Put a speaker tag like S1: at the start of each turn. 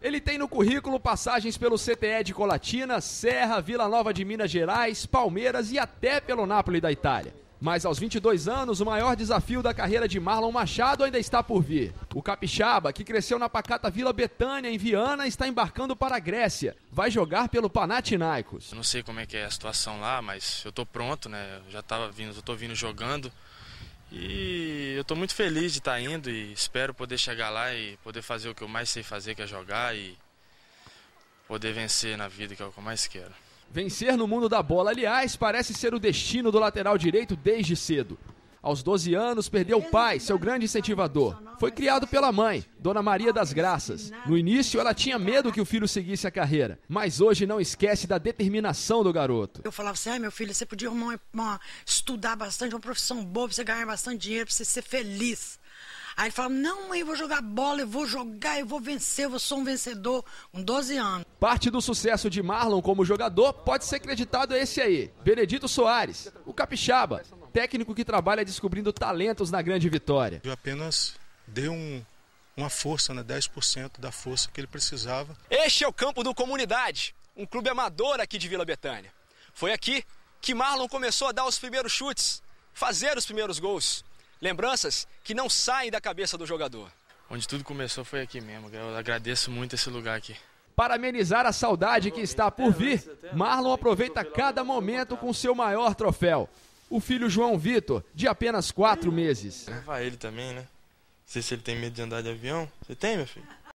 S1: Ele tem no currículo passagens pelo CTE de Colatina, Serra, Vila Nova de Minas Gerais, Palmeiras e até pelo Napoli da Itália. Mas aos 22 anos, o maior desafio da carreira de Marlon Machado ainda está por vir. O capixaba, que cresceu na pacata Vila Betânia, em Viana, está embarcando para a Grécia. Vai jogar pelo Panathinaikos.
S2: Eu não sei como é que é a situação lá, mas eu estou pronto, né? Eu já estava vindo, eu vindo jogando. E eu estou muito feliz de estar tá indo e espero poder chegar lá e poder fazer o que eu mais sei fazer, que é jogar e poder vencer na vida, que é o que eu mais quero.
S1: Vencer no mundo da bola, aliás, parece ser o destino do lateral direito desde cedo. Aos 12 anos, perdeu o pai, seu grande incentivador. Foi criado pela mãe, Dona Maria das Graças. No início, ela tinha medo que o filho seguisse a carreira, mas hoje não esquece da determinação do garoto. Eu falava assim: meu filho, você podia uma, uma, estudar bastante, uma profissão boa, pra você ganhar bastante dinheiro, pra você ser feliz. Aí ele falava: Não, mãe, eu vou jogar bola, eu vou jogar, eu vou vencer, eu sou um vencedor, com 12 anos. Parte do sucesso de Marlon como jogador pode ser acreditado a esse aí: Benedito Soares, o capixaba, técnico que trabalha descobrindo talentos na Grande Vitória. Eu apenas dei um, uma força, né, 10% da força que ele precisava. Este é o campo do Comunidade, um clube amador aqui de Vila Betânia. Foi aqui que Marlon começou a dar os primeiros chutes, fazer os primeiros gols.
S2: Lembranças que não saem da cabeça do jogador. Onde tudo começou foi aqui mesmo. Eu agradeço muito esse lugar aqui.
S1: Para amenizar a saudade que está por vir, Marlon aproveita cada momento com seu maior troféu. O filho João Vitor, de apenas quatro meses.
S2: Vai ele também, né? Não sei se ele tem medo de andar de avião. Você tem, meu filho?